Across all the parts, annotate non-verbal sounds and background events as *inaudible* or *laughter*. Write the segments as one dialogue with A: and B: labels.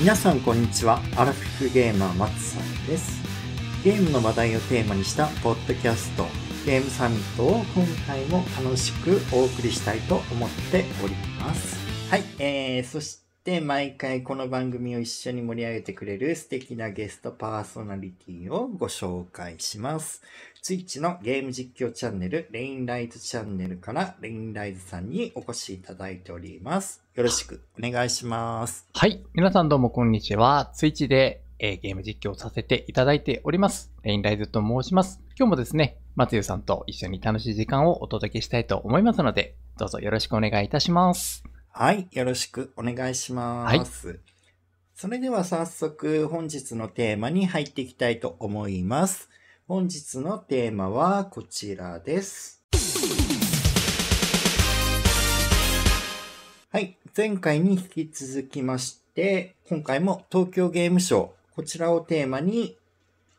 A: 皆さんこんにちはアラフィフゲーマー松さんですゲームの話題をテーマにしたポッドキャストゲームサミットを今回も楽しくお送りしたいと思っておりますはい、えー、そしてで、毎回この番組を一緒に盛り上げてくれる素敵なゲストパーソナリティをご紹介します。Twitch のゲーム実況チャンネル、レインライズチャンネルからレインライズさんにお越しいただいております。よろしくお願いします。はい。皆さ
B: んどうもこんにちは。Twitch で、えー、ゲーム実況させていただいております。レインライズと申します。今日もですね、松湯さんと一緒に楽しい時間をお届けしたいと思いますので、
A: どうぞよろしくお願いいたします。はい、よろしくお願いします。はい、それでは早速本日のテーマに入っていきたいと思います。本日のテーマはこちらです。はい、前回に引き続きまして、今回も東京ゲームショウ、こちらをテーマに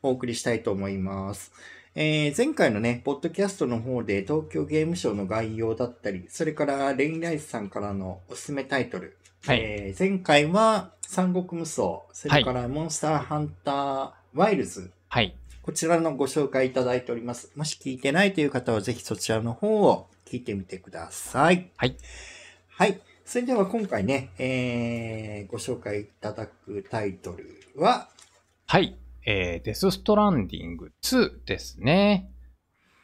A: お送りしたいと思います。えー、前回のね、ポッドキャストの方で東京ゲームショウの概要だったり、それからレインライスさんからのおすすめタイトル。はい、えー、前回は三国無双、それからモンスターハンターワイルズ。はい。こちらのご紹介いただいております。もし聞いてないという方はぜひそちらの方を聞いてみてください。はい。はい。それでは今回ね、えー、ご紹介いただくタイトルははい。えー、デスストランディング2
B: ですね。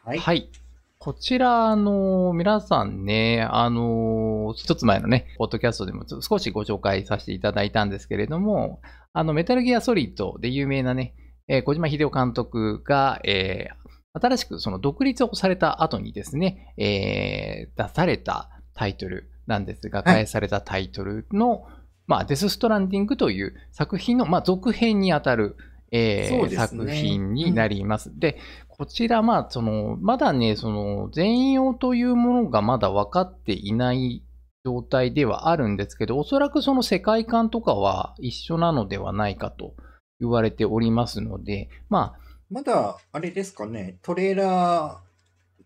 B: はい。はい。こちら、あの、皆さんね、あの、一つ前のね、ポッドキャストでも少しご紹介させていただいたんですけれども、あの、メタルギアソリッドで有名なね、えー、小島秀夫監督が、えー、新しくその独立をされた後にですね、えー、出されたタイトルなんですが、返されたタイトルの、はい、まあ、デス・ストランディングという作品の、まあ、続編にあたる、えーね、作品になります。うん、で、こちら、まあ、その、まだね、その、全容というものがまだ分かっていない状態ではあるんですけど、おそらくその世界観とかは一緒なのではないかと言われておりますので、
A: まあ、まだ、あれですかね、トレーラー、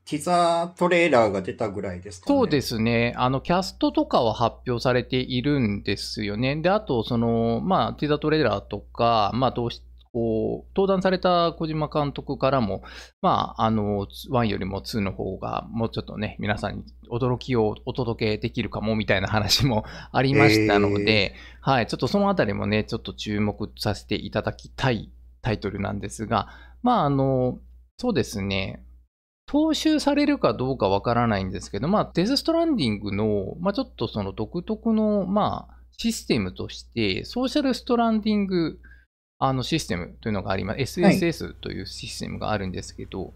A: ティザートレーラーが出たぐらいですか、ね、そうで
B: すね。あの、キャストとかは発表されているんですよね。で、あと、その、まあ、ティザートレーラーとか、まあ、どうしこう、登壇された小島監督からも、まあ、あの、1よりも2の方が、もうちょっとね、皆さんに驚きをお届けできるかも、みたいな話も *laughs* ありましたので、えー、はい、ちょっとそのあたりもね、ちょっと注目させていただきたいタイトルなんですが、まあ、あの、そうですね、踏襲されるかどうかわからないんですけど、まあ、デス・ストランディングの、まあ、ちょっとその独特の、まあ、システムとして、ソーシャルストランディングあのシステムというのがあります。SSS というシステムがあるんですけど、はい、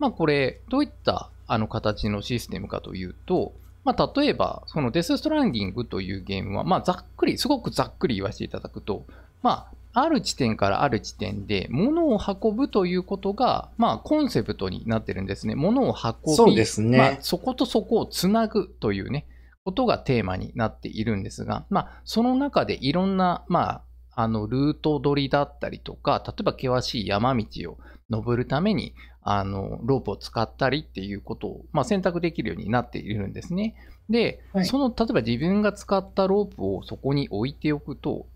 B: まあこれ、どういったあの形のシステムかというと、まあ、例えば、そのデス・ストランディングというゲームは、まあ、ざっくり、すごくざっくり言わせていただくと、まあ、ある地点からある地点で物を運ぶということが、まあ、コンセプトになってるんですね。物を運ぶ。そうですねまあ、そことそこをつなぐというね、ことがテーマになっているんですが、まあ、その中でいろんな、まあ、あの、ルート取りだったりとか、例えば険しい山道を登るために、あの、ロープを使ったりっていうことを、まあ、選択できるようになっているんですね。で、はい、その、例えば自分が使ったロープをそこに置いておくと、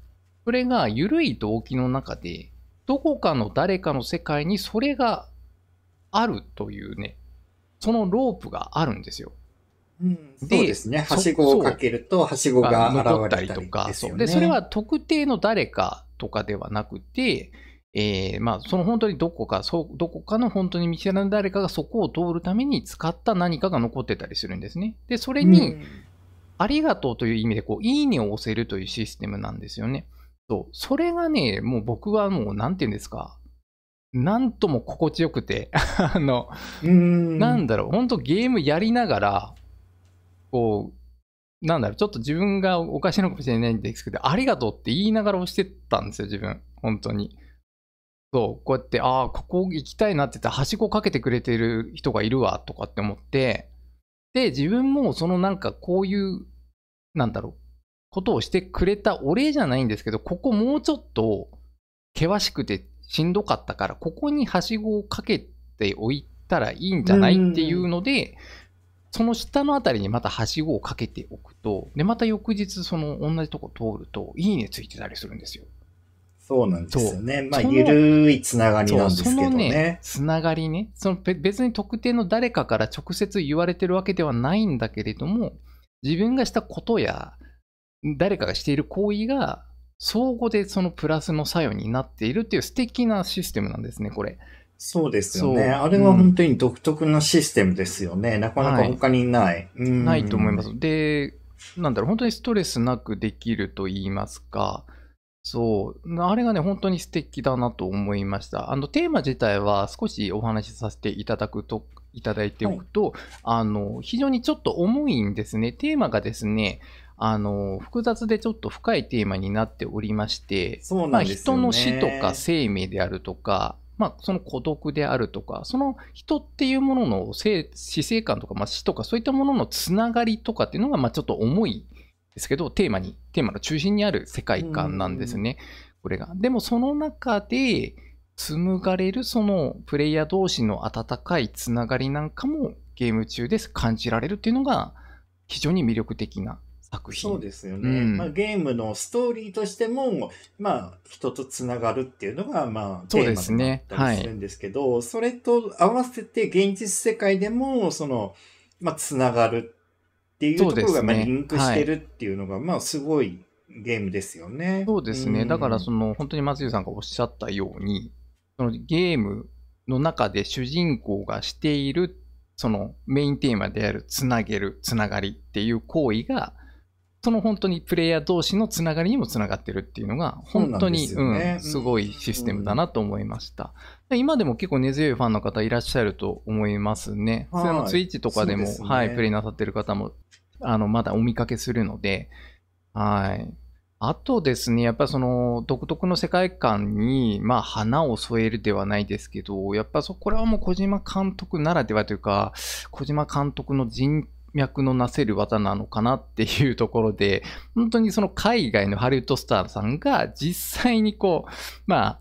B: それが緩い動機の中で、どこかの誰かの世界にそれがあるというね、そのロープがあるんですよ。うん、
A: そうですね。はしごをかけると、はしごが現れたりと
B: か、で、それは特定の誰かとかではなくて、えー、まあ、その本当にどこか、そうどこかの本当に見知らぬ誰かがそこを通るために使った何かが残ってたりするんですね。で、それに、ありがとうという意味で、こう、いいねを押せるというシステムなんですよね。そう。それがね、もう僕はもう、なんて言うんですか、なんとも心地よくて、*laughs* あの、んなんだろう、本当ゲームやりながら、こう、なんだろう、ちょっと自分がおかしいのかもしれないんですけど、ありがとうって言いながら押してたんですよ、自分。本当に。そう、こうやって、ああ、ここ行きたいなって言ったら、はしごかけてくれてる人がいるわ、とかって思って、で、自分もそのなんかこういう、なんだろう、ことをしてくれたお礼じゃないんですけど、ここもうちょっと険しくてしんどかったから、ここにはしごをかけておいたらいいんじゃないっていうので、その下のあたりにまたはしごをかけておくと、で、また翌日、その同じとこ通ると、いいねついてたりするん
A: ですよ。そうなんですよね。まあ、ゆるいつながりなんですけどね。そのねつな
B: がりね。その別に特定の誰かから直接言われてるわけではないんだけれども、自分がしたことや、誰かがしている行為が、相互でそのプラスの作用になっているっていう素敵なシステムなんですね、これ。そうですよね。あれは本
A: 当に独特なシステムですよね。うん、なかなか他にない。はい、ないと思います。
B: で、なんだろう、本当にストレスなくできると言いますか、そう、あれがね、本当に素敵だなと思いました。あの、テーマ自体は少しお話しさせていただくと、いただいておくと、はい、あの、非常にちょっと重いんですね。テーマがですね、あの複雑でちょっと深いテーマになっておりまして、そうなんね、まあ、人の死とか生命であるとか、まあ、その孤独であるとか、その人っていうものの死生観とか、まあ、死とか、そういったもののつながりとかっていうのが、まあ、ちょっと重いですけど、テーマに、テーマの中心にある世界観なんですね、これが。でも、その中で、紡がれるそのプレイヤー同士の温かいつながりなんかもゲーム中で感じられるっていうのが非常に魅力的な
A: 作品。そうですよね。うん、まあ、ゲームのストーリーとしても、まあ、人とつながるっていうのが、まあ、そうですね。するんですけど、はい、それと合わせて現実世界でも、その、まあ、つながるっていうところが、まあ、リンクしてるっていうのが、はい、まあ、すごいゲームですよね。そうですね。うん、だから、そ
B: の、本当に松井さんがおっしゃったように、そのゲームの中で主人公がしている、そのメインテーマであるつなげる、つながりっていう行為が、その本当にプレイヤー同士のつながりにもつながってるっていうのが本当にす,、すごいシステムだなと思いました、今でも結構根強いファンの方いらっしゃると思いますね、それもツイッチとかでもはいプレイなさってる方もあのまだお見かけするのではいあとですね、やっぱその独特の世界観に、まあ、花を添えるではないですけど、やっぱそこれはもう小島監督ならではというか、小島監督の人脈のなせる技なのかなっていうところで、本当にその海外のハリウッドスターさんが実際にこう、まあ、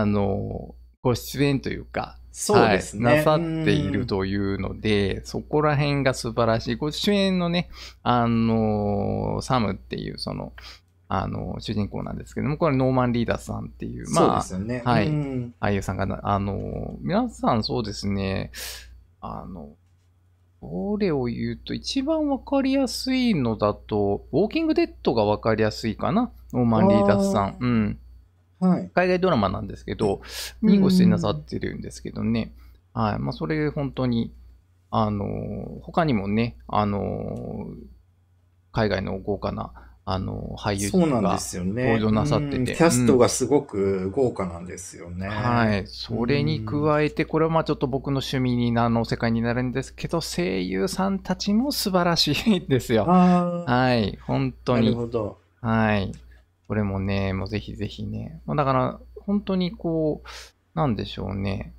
B: あの、ご出演というか、そうですね、はい、なさっているというので、そこら辺が素晴らしい。ご主演のね、あの、サムっていう、その、あの、主人公なんですけども、これノーマン・リーダーさんっていう、まあ、そうですよね。はい。俳優さんが、あの、皆さんそうですね、あの、どれを言うと、一番わかりやすいのだと、ウォーキングデッドがわかりやすいかな、ノーマン・リーダーさん。うん。はい、海外ドラマなんですけど、にご出演なさってるんですけどね、はいまあ、それ本当に、あの他にもね、あの海外の豪華なあの、俳優が登場なさってて、ね。キャストがす
A: ごく豪華なんですよね。うん、はい。それに
B: 加えて、これはまあちょっと僕の趣味になの世界になるんですけど、声優さんたちも素晴らしいんですよ。はい。本当に。なるほど。はい。これもね、もうぜひぜひね。だから、本当にこう、なんでしょうね。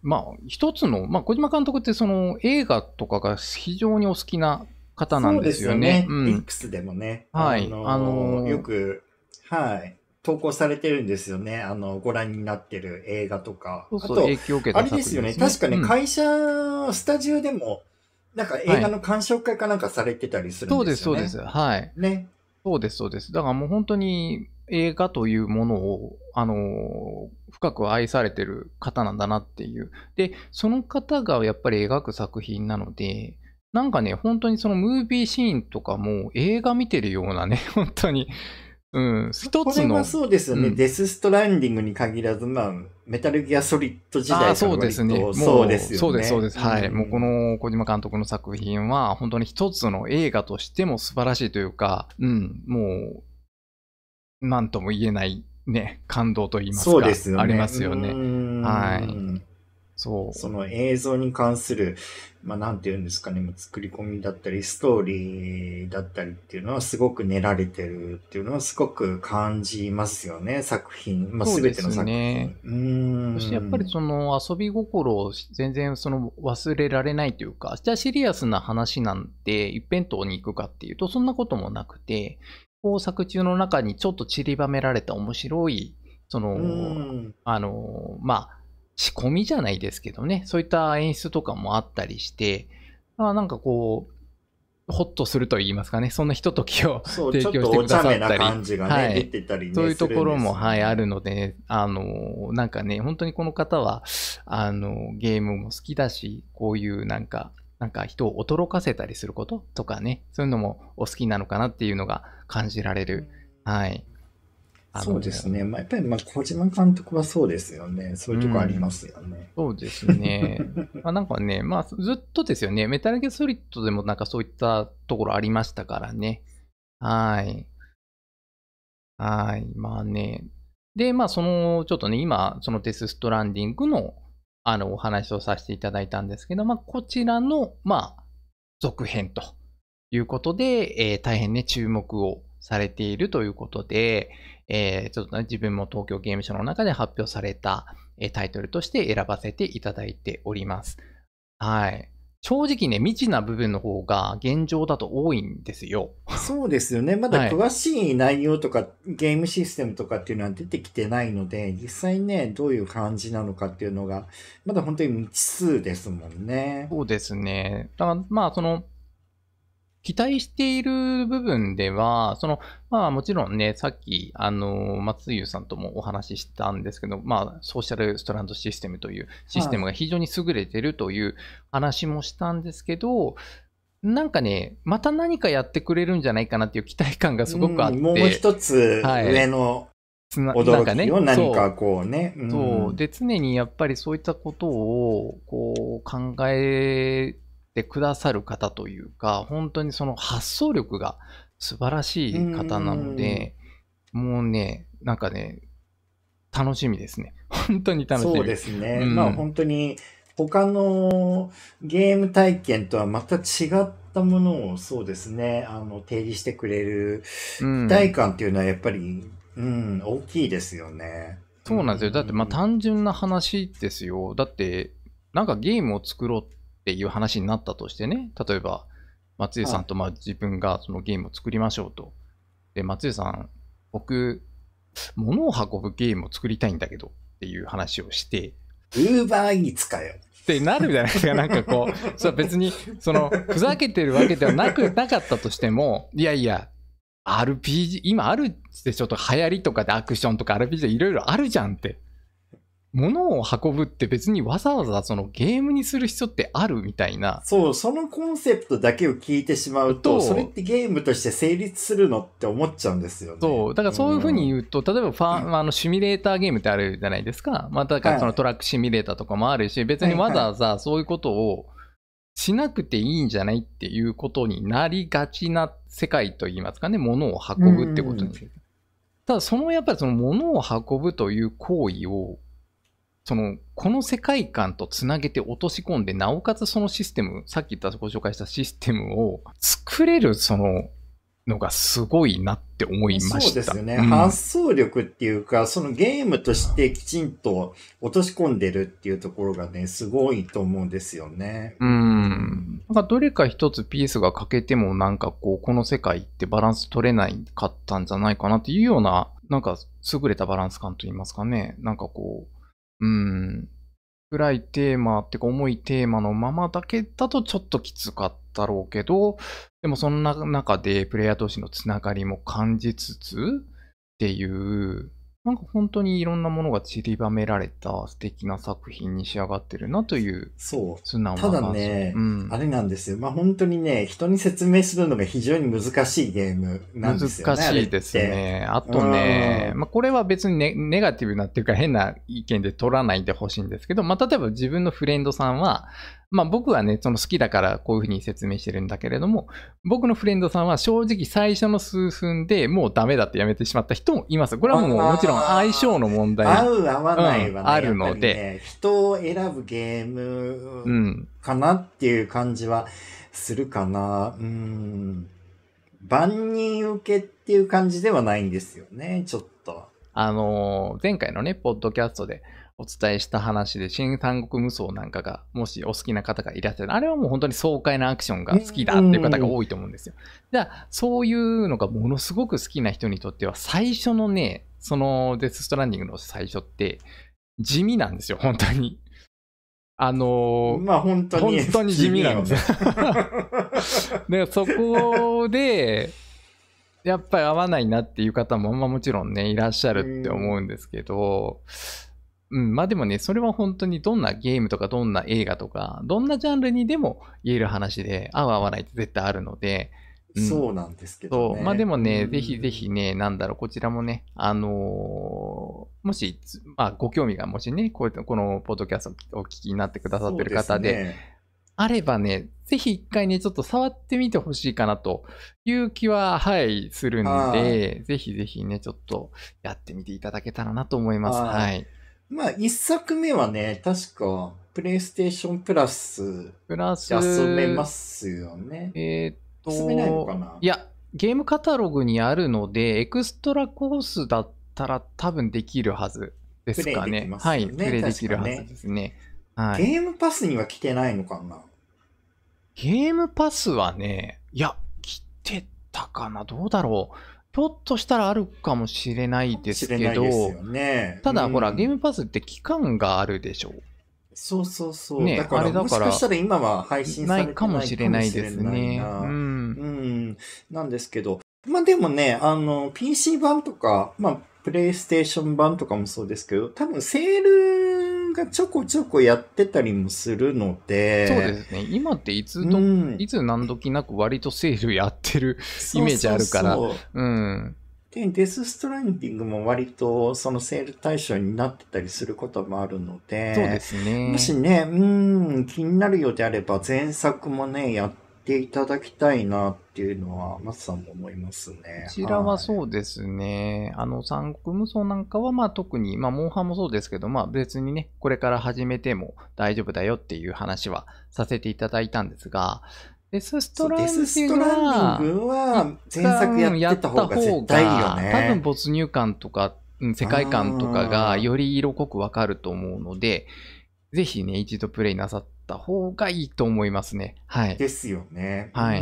B: まあ、一つの、まあ、小島監督ってその映画とかが非常にお好きな方なんですよね。そうですよね。
A: うん、でもね。はい。あのー、あのー、よく、はい。投稿されてるんですよね。あの、ご覧になってる映画とか。そうそうあと、影響受けた、ね、あれですよね。確かね、うん、会社、スタジオでも、なんか映画の鑑賞会かなんかされてたりするんですよね。そうです、そうで
B: す。はい。ね。そうです、そうです。だからもう本当に映画というものを、あの深く愛されてる方なんだなっていう。で、その方がやっぱり描く作品なので、なんかね、本当
A: にそのムービーシーンとかも映画見てるようなね、*laughs* 本当に。うん、一つの。そうですよね、うん、デス・ストランディングに限らず、まあ、メタルギア・ソリッド時代からそうですね。そうですよね。そうです、そうです。はい。うん、もうこ
B: の小島監督の作品は、本当に一つの映画としても素晴らしいというか、うん、もう、なんとも言えないね、感動と言いますか、すね、ありますよね。は
A: い。そう。その映像に関する、まあ、なんて言うんですかね、作り込みだったり、ストーリーだったりっていうのはすごく練られてるっていうのはすごく感じますよね、作品。まあ、すべての作品。ね、
B: うんそしてやっぱりその遊び心を全然その忘れられないというか、じゃあシリアスな話なんて一辺倒に行くかっていうと、そんなこともなくて、こ作中の中にちょっと散りばめられた面白い、その、あの、まあ、仕込みじゃないですけどね、そういった演出とかもあったりして、まあ、なんかこう、ほっとすると言いますかね、そんなひとときを提供してくださったり、ね、はそういうところも、はい、あるので、ね、あの、なんかね、本当にこの方は、あの、ゲームも好きだし、こういうなんか、なんか人を驚かせたりすることとかね、そういうのもお好きなのかなっていうのが感じられる、はい、そうです
A: ね。まあ、やっぱり、まあ、小島監督はそうですよね。そういうとこありますよね。うん、そうですね。
B: *laughs* まあ、なんかね、まあ、ずっとですよね。メタルゲソリッドでもなんかそういったところありましたからね。はい。はい。まあね。で、まあ、その、ちょっとね、今、そのデスストランディングの、あの、お話をさせていただいたんですけど、まあ、こちらの、まあ、続編ということで、えー、大変ね、注目をされているということで、えー、ちょっと、ね、自分も東京ゲームショウの中で発表された、えタイトルとして選ばせていただいております。はい。正直ね、未知な部分の方が
A: 現状だと多いんですよ。そうですよね。まだ詳しい内容とか、はい、ゲームシステムとかっていうのは出てきてないので、実際ね、どういう感じなのかっていうのが、まだ本当に未知数ですもんね。そうですね。だから、まあ、その、
B: 期待している部分では、その、まあもちろんね、さっき、あの、松湯さんともお話ししたんですけど、まあソーシャルストランドシステムというシステムが非常に優れてるという話もしたんですけど、なんかね、また何かやってくれるんじゃないかなっていう期待感がすごくあって。うん、もう一つ上
A: の驚きを何かこうね。そう、うん、
B: で、常にやっぱりそういったことをこう考えってくださる方というか本当にその発想力が素晴らしい方なのでもう
A: ねなんかね楽しみで
B: すね *laughs* 本当に楽しみそうですね、うん、まあ本
A: 当に他のゲーム体験とはまた違ったものをそうですねあの提示してくれる期待感っていうのはやっぱり、うん、うん、大きいですよね。
B: そうなんですよだってまあ単純な話ですよだってなんかゲームを作ろうっていう話になったとしてね、例えば、松江さんとまあ自分がそのゲームを作りましょうと。で、松江さん、僕、物を運ぶゲームを作りたいんだけどっていう話をして。ウーバーイーツかよ。ってなるじゃないですか、なんかこう、*laughs* それ別にそのふざけてるわけではなくなかったとしても、いやいや、RPG、今あるでしょと、流行りとかでアクションとか RPG いろいろあるじゃんって。物を運ぶって別にわ
A: ざわざそのゲームにする必要ってあるみたいな。そう、そのコンセプトだけを聞いてしまうと、それってゲームとして成立するのって思っちゃうんですよね。そう、だからそういうふうに
B: 言うと、うん、例えばファン、あのシミュレーターゲームってあるじゃないですか。まあ、だからそのトラックシミュレーターとかもあるし、はい、別にわざわざそういうことをしなくていいんじゃないっていうことになりがちな世界といいますかね、物を運ぶってことに。うん、ただそのやっぱりその物を運ぶという行為をその、この世界観とつなげて落とし込んで、なおかつそのシステム、さっき言ったご紹介したシステムを作れる、その、のがすごいなって思いました。そうですね、うん。発
A: 想力っていうか、そのゲームとしてきちんと落とし込んでるっていうところがね、すごいと思うんですよね。
B: うん。なんかどれか一つピースが欠けてもなんかこう、この世界ってバランス取れないかったんじゃないかなっていうような、なんか優れたバランス感といいますかね、なんかこう、うん、暗いテーマってか重いテーマのままだけだとちょっときつかったろうけど、でもそんな中でプレイヤー同士のつながりも感じつつっていう、なんか本当にいろんなものが散りばめられた素敵な作品に仕上
A: がってるなというそう素直なただね、うん、あれなんですよ。まあ本当にね、人に説明するのが非常に難しいゲームなんですよね。難しいですね。あとね、
B: まあこれは別にネネガティブなっていうか変な意見で取らないでほしいんですけど、まあ例えば自分のフレンドさんは、まあ僕はね、その好きだからこういうふうに説明してるんだけれども、僕のフレンドさんは正直最初の数分でもうダメだってやめてしまった人もいます。これはもうもちろん相性の問題。合う合わないは、ねうん、あるので、ね、
A: 人を選ぶゲームかなっていう感じはするかな。うん。万人受けっていう感じではないんですよね、ちょっ
B: と。あのー、前回のね、ポッドキャストで、お伝えした話で、新三国無双なんかが、もしお好きな方がいらっしゃる、あれはもう本当に爽快なアクションが好きだっていう方が多いと思うんですよ。じゃあ、そういうのがものすごく好きな人にとっては、最初のね、そのデス・ストランディングの最初って、地味なんですよ、本当に。あのー、まあ本当に。本当に地味なんですよ。で、そこで、やっぱり合わないなっていう方も、まあもちろんね、いらっしゃるって思うんですけど、うんうん、まあでもね、それは本当にどんなゲームとかどんな映画とか、どんなジャンルにでも言える話で、合う合わないって絶対あるので、うん、そうなんですけど、ね、まあでもね、ぜひぜひね、なんだろう、こちらもね、あのー、もし、まあ、ご興味がもしね、こういっこのポッドキャストをお聞きになってくださってる方で、でね、あればね、ぜひ一回ね、ちょっと触ってみてほしいかなという気は、はい、するんで、ぜひぜひね、ちょっと
A: やってみていただけたらなと思います。はい。まあ、一作目はね、確か、プレイステーションプラス、プラス、遊べますよね。えー、っと、遊べないのか
B: ないや、ゲームカタログにあるので、エクストラコースだったら多分できるはずですかね。ねはい、プレイできるはずですね。はい、ゲームパスには来てないのかなゲームパスはね、いや、来てたかなどうだろうひょっとしたらあるかもしれないですけど、ね、ただ、うん、ほら、ゲームパスって期間があるでしょう。そうそうそう。ね、だから、あだからもしかしたら今は配信されてないかもしれないですね。うん。う
A: ん。なんですけど、まあでもね、あの、PC 版とか、まあ、プレイステーション版とかもそうですけど、多分セールがちょこちょこやってたりもするので。そうです
B: ね。今っていつど、うん、いつ何時なく割とセールやっ
A: てるイメージあるから。そうそうそううん。で、デスストランディングも割とそのセール対象になってたりすることもあるので。そうですね。もしね、うん、気になるようであれば前作もね、やってていただきたいなっていうのは、松さんも思いますね。こちらはそうで
B: すね。はい、あの、三国無双なんかは、まあ特に、まあ、モンハンもそうですけど、まあ別にね、これから始めても大丈夫だよっていう話はさせていただいたんですが、デスストランディングストラディン
A: グは前作やってた方が絶対いいよね。多分
B: 没入感とか、世界観とかがより色濃くわかると思うので、ぜひね、一度プレイなさってった方がいいと思いますね。はい。ですよね。はい。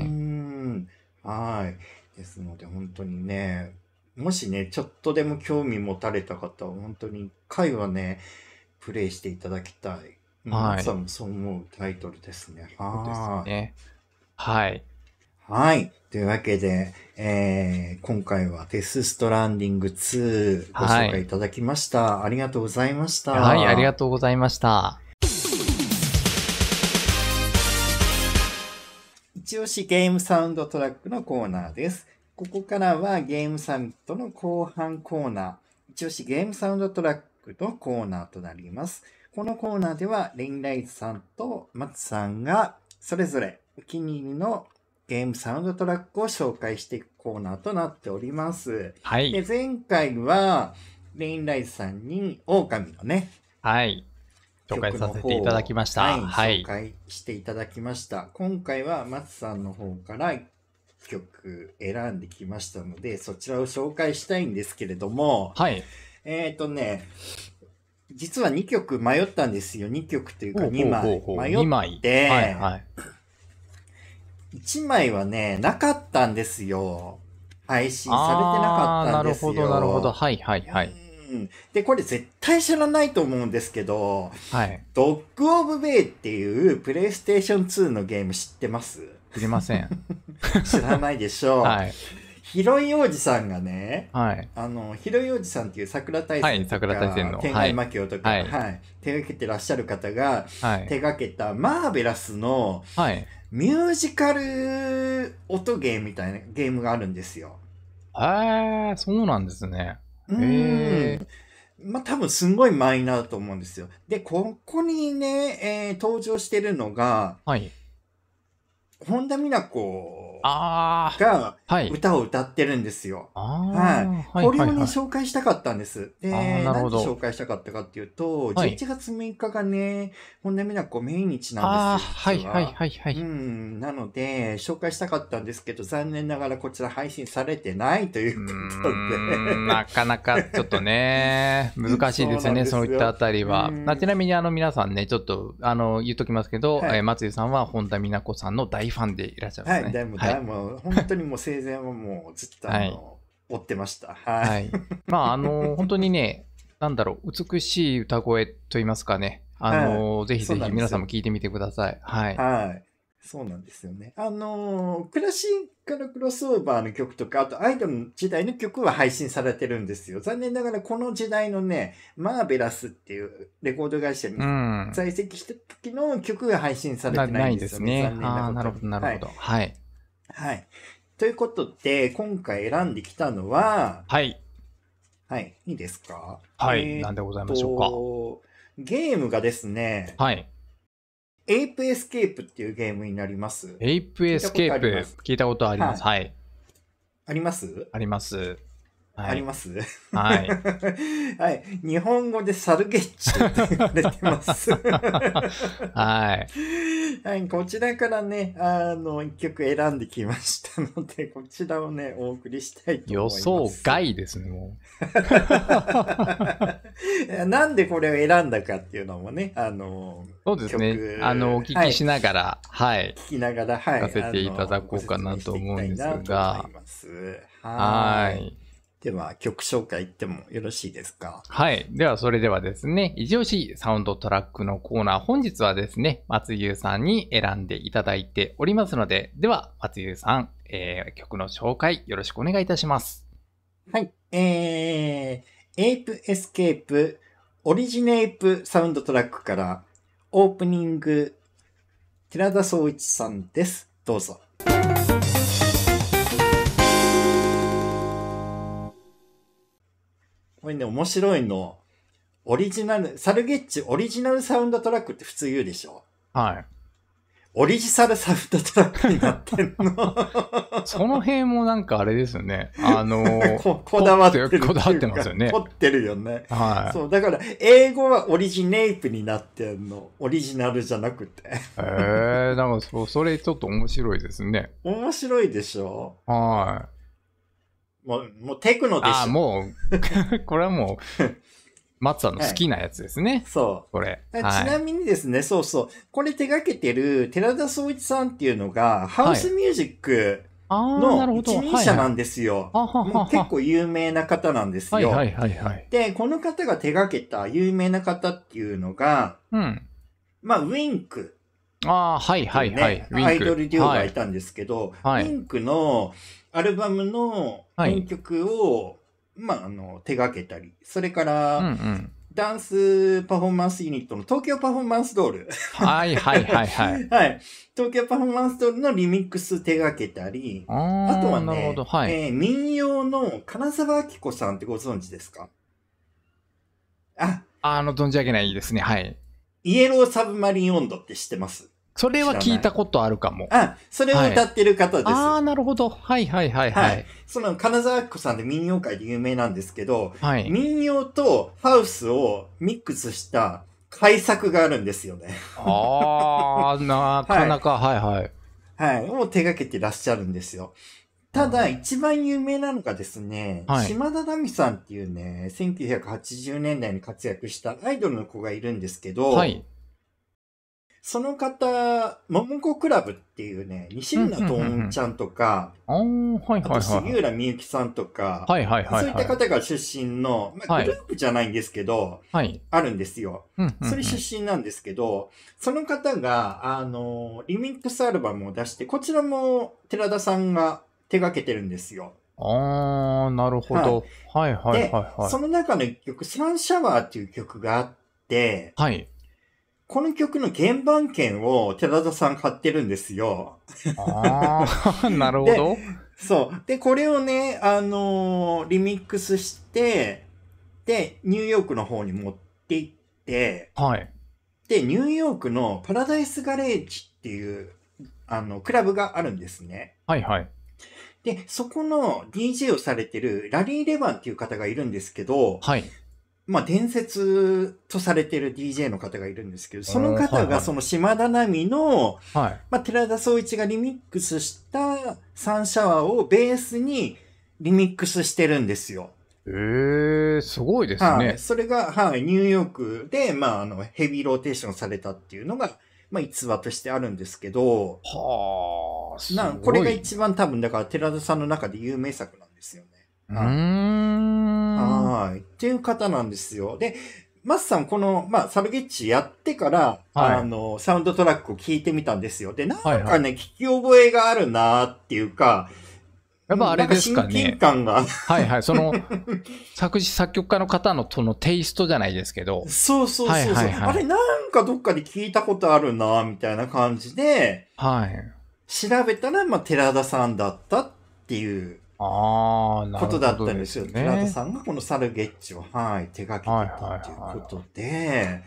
A: はい。ですので、本当にね、もしね、ちょっとでも興味持たれた方は、本当に回はね、プレイしていただきたい。はい。さんもそう思うタイトルですね。はい。ね、はい。はい。というわけで、えー、今回はデス・ストランディング2ご紹介いただきました。はい、ありがとうございました。はい、ありが
B: とうございました。
A: チオゲームサウンドトラックのコーナーです。ここからはゲームサミットの後半コーナー、一押しゲームサウンドトラックのコーナーとなります。このコーナーでは、レインライズさんと松さんが、それぞれお気に入りのゲームサウンドトラックを紹介していくコーナーとなっております。はい。で、前回は、レインライズさんに、狼のね、はい。
B: 紹介させていただきました。はい、紹
A: 介していただきました。はい、今回は松さんの方から曲選んできましたので、そちらを紹介したいんですけれども、はい、えっ、とね、実は2曲迷ったんですよ。2曲というか2枚迷って、は1枚はね、なかったんですよ。配信されてなかったんですよ。なるほど、なるほど。はいはいはい。で、これ絶対知らないと思うんですけど、はい。ドッグ・オブ・ベイっていうプレイステーション2のゲーム知ってます知りません。*laughs* 知らないでしょう。はい。ひろいおじさんがね、はい、あの、ひろいおじさんっていう桜大戦とはい、桜大戦の天外魔境とか、はい、はい、手がけてらっしゃる方が、手がけたマーベラスの、ミュージカル音ゲーみたいなゲームがあるんですよ。へえそうなんですね。うん。まあ、多分すんごいマイナーだと思うんですよ。で、ここにね、えー、登場してるのが、はい。本田美奈子が歌を歌ってるんですよ。はい。これをね、紹介したかったんです。で、なるんで紹介したかったかっていうと、はい、11月6日がね、本田美奈子命日なんですよ。はいはいはいはい。うん。なので、紹介したかったんですけど、残念ながらこちら配信されてないということで。なかなか
B: ちょっとね、*laughs* 難しいですよね、そういったあたりは。ちなみにあの皆さんね、ちょっとあの言っときますけど、はい、松井さんは本田美奈子さんの大ファンでいらっしゃいますね。はい、はい、
A: もう本当にもう生前はもうずっとあの、追ってました。
B: はい。まああの *laughs* 本当にね、なんだろう、美しい歌声といいますかね、あの、はい、ぜひぜひ皆さんも聞いてみてください。はい。はい
A: そうなんですよね。あのー、クラシックのクロスオーバーの曲とか、あとアイドル時代の曲は配信されてるんですよ。残念ながらこの時代のね、マーベラスっていうレコード会社に在籍した時の曲が配信されてないんですよね。うん、ないですね。残念ななるほど、なるほど。はい、はいはい。ということで、今回選んできたのは、はい。はい。いいですかはい。な、ん、でございましょうか。ゲームがですね、はい。エイプエスケープっていうゲームになります。エイプエスケープ、聞い
B: たことあります。はい、
A: ありますあります。はい、あります、はい、*laughs* はい。日本語でサルゲッチって言われてます。*laughs* はい。はい。こちらからね、あの、一曲選んできましたので、こちらをね、お送りしたいと思います。予想外ですね、もう。*laughs* なんでこれを選んだかっていうのもね、あの、そうですね。あの、お聞きしながら、はい。はい、聞きながら、はい。させていただこうかなと思うんですが。はい。では曲紹介いってもよろしいですか
B: はい。ではそれではですね、イジオシサウンドトラックのコーナー、本日はですね、松優さんに選んでいただいておりますので、では松優さん、
A: えー、曲の紹介よろしくお願いいたします。はい。えー、エイプエスケープオリジネープサウンドトラックからオープニング寺田総一さんです。どうぞ。これね、面白いの。オリジナル、サルゲッチオリジナルサウンドトラックって普通言うでしょはい。オリジナルサウンドトラックになってんの。*laughs* その辺もなんかあれですよね。あのー、*laughs* こ、こだわってるこだわってますよね。凝ってるよね。はい。そう、だから英語はオリジネープになってんの。オリジナルじゃなくて。へえ
B: ー、なんかそそれちょっと面白いですね。
A: 面白いでしょはい。もう、もうテクノでしょ。ああ、もう、*laughs* これはもう、松さんの好きなやつですね。はい、そう。これ。ちなみにですね、はい、そうそう。これ手がけてる寺田総一さんっていうのが、ハウスミュージックの一人者なんですよ。もう結構有名な方なんですよ。はいはいはい、で、この方が手がけた有名な方っていうのが、うん、まあ、ウィンク。ああ、はいはいはい。アイドルデュオがいたんですけど、はい、ウィンクのアルバムの編曲を、まあ、あの手がけたり、それから、うんうんダンスパフォーマンスユニットの東京パフォーマンスドールはいはいはいはい。*laughs* はい。東京パフォーマンスドールのリミックス手がけたり、あとはね、はい、えー、民謡の金沢明子さんってご存知ですかあ、あの、存じ上げないですね。はい。イエローサブマリン温度って知ってますそれは聞いたことあるかも。あ、それを歌ってる方です。はい、ああ、なるほど。はいはいはい、はい、はい。その、金沢子さんで民謡界で有名なんですけど、はい、民謡とハウスをミックスした改作があるんですよね。ああ、なかなか、はい、はいはい。はい。を手掛けてらっしゃるんですよ。ただ、一番有名なのがですね、はい、島田奈美さんっていうね、1980年代に活躍したアイドルの子がいるんですけど、はいその方、ももこクラブっていうね、西村とんちゃんとか、ああ、はい。あと杉浦みゆきさんとか、はいはいはい、そういった方が出身の、まあ、グループじゃないんですけど、はい、あるんですよ、うんそれ出身なんですけど、その方が、あの、リミックスアルバムを出して、こちらも寺田さんが手掛けてるんですよ。
B: あー、なるほど。はい、はい、はいはいはい。その
A: 中の一曲、サンシャワーっていう曲があって、はい。この曲の原版権を寺田さん買ってるんですよ。ああ、*laughs* なるほど。そう。で、これをね、あのー、リミックスして、で、ニューヨークの方に持って行って、はい。で、ニューヨークのパラダイスガレージっていう、あの、クラブがあるんですね。はいはい。で、そこの DJ をされてるラリー・レバンっていう方がいるんですけど、はい。まあ、伝説とされてる DJ の方がいるんですけど、その方がその島田奈美の、はい、まあ、寺田総一がリミックスしたサンシャワーをベースにリミックスしてるんですよ。ええー、すごいですね。はい、それが、はい、ニューヨークで、まあ、あの、ヘビーローテーションされたっていうのが、まあ、逸話としてあるんですけど、はあ、すごい。これが一番多分、だから寺田さんの中で有名作なんですよね。うん。はい。っていう方なんですよ。で、マスさん、この、まあ、サルゲッチやってから、はい、あの、サウンドトラックを聞いてみたんですよ。で、なんかね、はいはい、聞き覚えがあるなっていうか、やっぱあれですかね。親近感が。はいはい。その、
B: *laughs* 作詞作曲家の方のとのテイストじゃないですけど。そうそうそうそう、はいはいはい、あれ、
A: なんかどっかで聞いたことあるなみたいな感じで、はい。調べたら、まあ、寺田さんだったっていう。ああ、なるほど、ことだったんですよ。寺田さんがこのサルゲッチを、はい、手がけてたということで、はいはい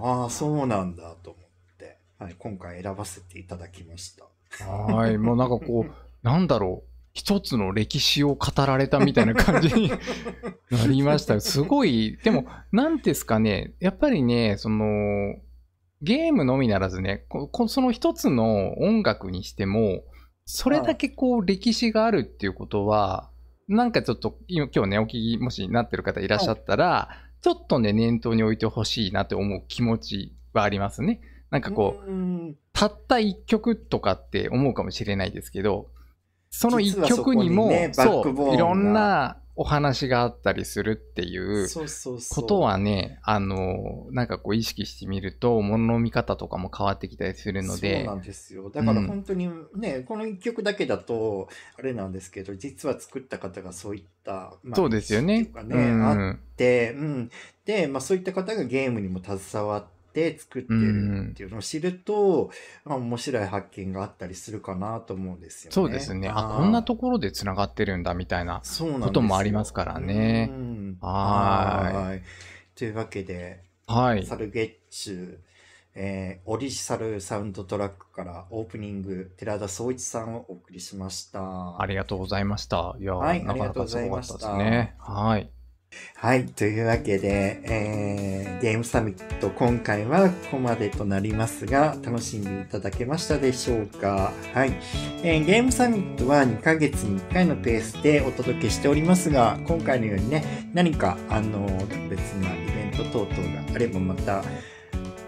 A: ああ、そうなんだと思って、はい、今回選ばせていただきました。はい、
B: もうなんかこう、なんだろう、一つの歴史を語られたみたいな感じに *laughs* なりました。すごい、でも、なんですかね、やっぱりね、その、ゲームのみならずね、その一つの音楽にしても、それだけこう歴史があるっていうことは、なんかちょっと今日ね、お聞きもしなってる方いらっしゃったら、ちょっとね、念頭に置いてほしいなって思う気持ちはありますね。なんかこう、たった一曲とかって思うかもしれないですけど、その一曲にも、そう、いろんなお話があったりするっていうことはね、あの、なんかこう意識してみると、ものの見方とかも変わってきたりするので。そうなんですよ。だから本
A: 当にね、うん、この一曲だけだと、あれなんですけど、実は作った方がそういった、まあ、そうですよね。ね、うん、あって、うん。で、まあそういった方がゲームにも携わって、って作ってるっていうのを知ると、うん、面白い発見があったりするかなと思うんですよね。そうですね。あこんな
B: ところでつながってるんだみたいな
A: こともありますからね。
B: は
A: いというわけで、はい、サルゲッチュ、えー、オリジナルサウンドトラックからオープニング寺田総一さんをお送りしました。ありがとうございました。いや、はい、なかなかすごかったですね。はい。はい。というわけで、えー、ゲームサミット今回はここまでとなりますが、楽しんでいただけましたでしょうかはい、えー、ゲームサミットは2ヶ月に1回のペースでお届けしておりますが、今回のようにね、何か、あの、特別なイベント等々があればまた、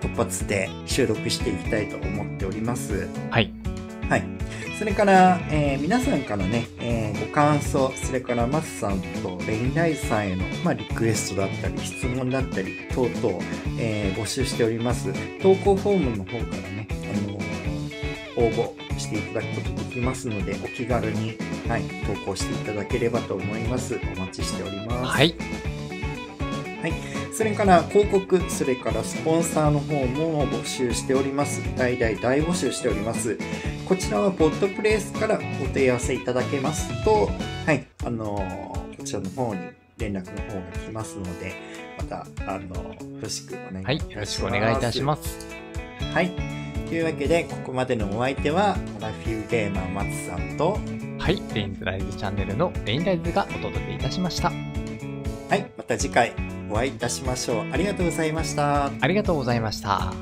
A: 突発で収録していきたいと思っております。はい。はい。それから、えー、皆さんからね、えー、ご感想、それからマスさんとレインライさんへの、まあ、リクエストだったり、質問だったり、等々、えー、募集しております。投稿フォームの方からね、あの応募していただくことできますので、お気軽に、はい、投稿していただければと思います。お待ちしております。はい。はいそれから広告、それからスポンサーの方も募集しております。大々大募集しております。こちらはポッドプレイスからお問い合わせいただけますと、はい、あのー、こちらの方に連絡の方が来ますので、また、あのー、よろしくお願いいたします。はい、よろしくお願いいたします。はい、というわけで、ここまでのお相手は、ラフィーゲーマー松さんと、はい、レインズライズチャンネルのレインライズがお届けいたしました。はい、また次回お会いいたしましょう。ありがとうございました。ありがとうございました。